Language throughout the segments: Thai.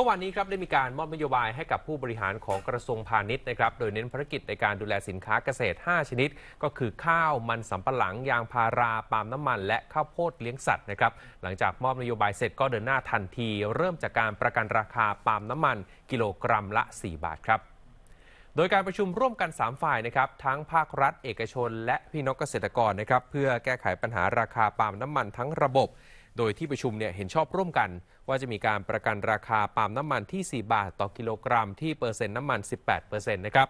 มื่อวานนี้ครับได้มีการมอบนโยบายให้กับผู้บริหารของกระทรวงพาณิชย์นะครับโดยเน้นภารกิจในการดูแลสินค้าเกษตร 5 ชนิด ก็คือข้าวมันสำปะหลังยางพาราปาล์มน้ำมัน และข้าวโพดเลี้ยงสัตว์นะครับหลังจากมอบนโยบายเสร็จก็เดินหน้าทันที เริ่มจากการประกันราคาปาล์มน้ำมัน กิโลกรัมละ 4 บาทครับโดยการประชุมร่วมกัน 3 ฝ่ายนะครับทั้งภาครัฐ เอกชนและพี่น้องเกษตรกรนะครับเพื่อแก้ไขปัญหาราคาปาล์มน้ำมัน ทั้งระบบโดยที่ประชุมเนี่ยเห็นชอบร่วมกัน ว่าจะมีการประกันราคาปาล์มน้ำมันที่ 4 บาทต่อกิโลกรัมที่เปอร์เซ็นต์น้ำมัน 18%นะครับ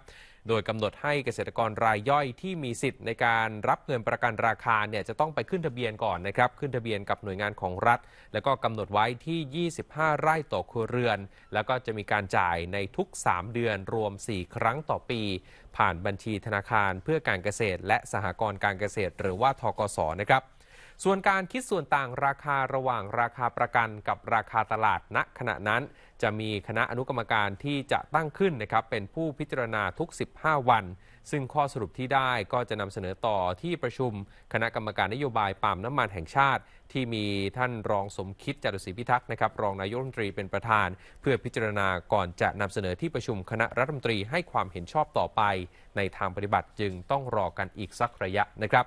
โดยกำหนดให้เกษตรกรรายย่อยที่มีสิทธิ์ในการรับเงินประกันราคาเนี่ยจะต้องไปขึ้นทะเบียนก่อนนะครับขึ้นทะเบียนกับหน่วยงานของรัฐ แล้วก็กำหนดไว้ที่ 25 ไร่ต่อครัวเรือน แล้วก็จะมีการจ่ายในทุก 3 เดือนรวม 4 ครั้งต่อปี ผ่านบัญชีธนาคารเพื่อการเกษตร และสหกรณ์การเกษตรหรือว่าทกศนะครับส่วนการคิดส่วนต่างราคาระหว่างราคาประกันกับราคาตลาดณขณะนั้นจะมีคณะอนุกรรมการที่จะตั้งขึ้นนะครับ เป็นผู้พิจารณาทุก 15 วัน ซึ่งข้อสรุปที่ได้ก็จะนำเสนอต่อที่ประชุมคณะกรรมการนโยบายปาล์มน้ำมันแห่งชาติ ที่มีท่านรองสมคิดจตุศรีพิทักษ์นะครับรอง นายกรัฐมนตรีเป็นประธาน เพื่อพิจารณาก่อนจะนำเสนอที่ประชุมคณะรัฐมนตรีให้ความเห็นชอบต่อไป ในทางปฏิบัติจึงต้องรอกันอีกสักระยะนะครับ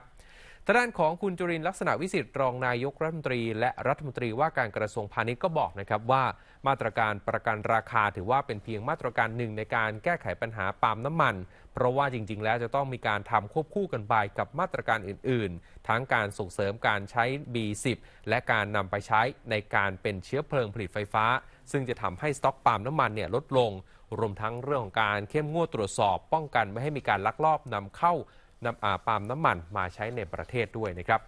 ทางด้านของคุณจุรินลักษณะวิสิทธิ์รองนายกรัฐมนตรีและรัฐมนตรีว่าการกระทรวงพาณิชย์ก็บอกนะครับว่า มาตรการประกันราคาถือว่าเป็นเพียงมาตรการหนึ่งในการแก้ไขปัญหาปาล์มน้ำมัน เพราะว่าจริงๆ แล้วจะต้องมีการทำควบคู่กันไปกับมาตรการอื่น ๆ ทั้งการส่งเสริมการใช้ B10 และการนำไปใช้ในการเป็นเชื้อเพลิงผลิตไฟฟ้า ซึ่งจะทำให้สต็อกปาล์มน้ำมันเนี่ยลดลง รวมทั้งเรื่องของการเข้มงวดตรวจสอบ ป้องกันไม่ให้มีการลักลอบนำเข้าปาล์มน้ำมันมาใช้ในประเทศด้วยนะครับ